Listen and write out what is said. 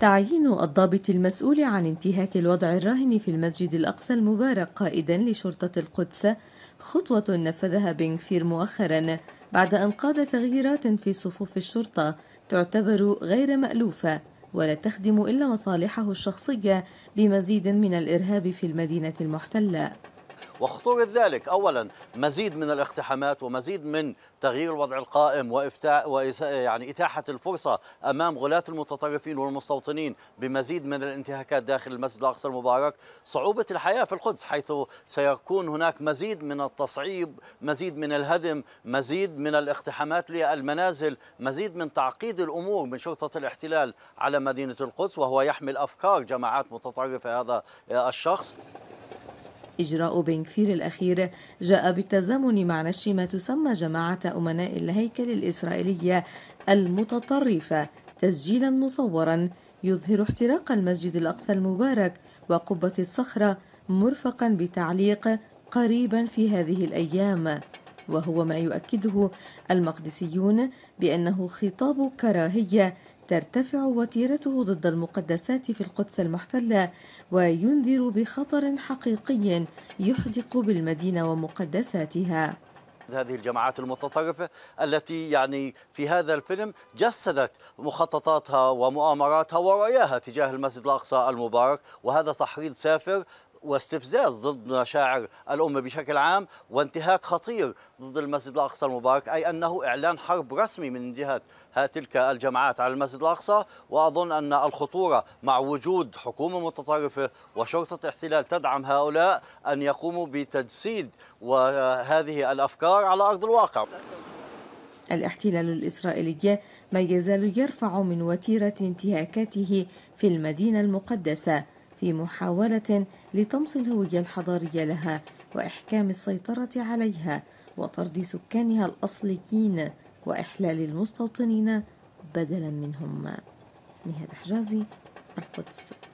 تعيين الضابط المسؤول عن انتهاك الوضع الراهن في المسجد الأقصى المبارك قائدا لشرطة القدس خطوة نفذها بنكفير مؤخرا بعد أن قاد تغييرات في صفوف الشرطة تعتبر غير مألوفة ولا تخدم إلا مصالحه الشخصية بمزيد من الإرهاب في المدينة المحتلة وخطورة ذلك أولا مزيد من الاقتحامات ومزيد من تغيير الوضع القائم وإفتاء يعني إتاحة الفرصة أمام غلاة المتطرفين والمستوطنين بمزيد من الانتهاكات داخل المسجد الأقصى المبارك صعوبة الحياة في القدس حيث سيكون هناك مزيد من التصعيب مزيد من الهدم مزيد من الاقتحامات للمنازل مزيد من تعقيد الأمور من شرطة الاحتلال على مدينة القدس وهو يحمل أفكار جماعات متطرفة هذا الشخص إجراء بنكفير الأخير جاء بالتزامن مع نشر ما تسمى جماعة أمناء الهيكل الإسرائيلية المتطرفة تسجيلا مصورا يظهر احتراق المسجد الأقصى المبارك وقبة الصخرة مرفقا بتعليق قريبا في هذه الأيام وهو ما يؤكده المقدسيون بأنه خطاب كراهية ترتفع وتيرته ضد المقدسات في القدس المحتلة وينذر بخطر حقيقي يحدق بالمدينة ومقدساتها هذه الجماعات المتطرفة التي يعني في هذا الفيلم جسدت مخططاتها ومؤامراتها ورؤياها تجاه المسجد الأقصى المبارك وهذا تحريض سافر واستفزاز ضد مشاعر الأمة بشكل عام وانتهاك خطير ضد المسجد الأقصى المبارك أي أنه إعلان حرب رسمي من جهة تلك الجماعات على المسجد الأقصى وأظن أن الخطورة مع وجود حكومة متطرفة وشرطة احتلال تدعم هؤلاء أن يقوموا بتجسيد وهذه الأفكار على أرض الواقع الاحتلال الإسرائيلي ما يزال يرفع من وتيرة انتهاكاته في المدينة المقدسة في محاولة لطمس الهوية الحضارية لها وإحكام السيطرة عليها وطرد سكانها الأصليين وإحلال المستوطنين بدلا منهم نهاد حجازي القدس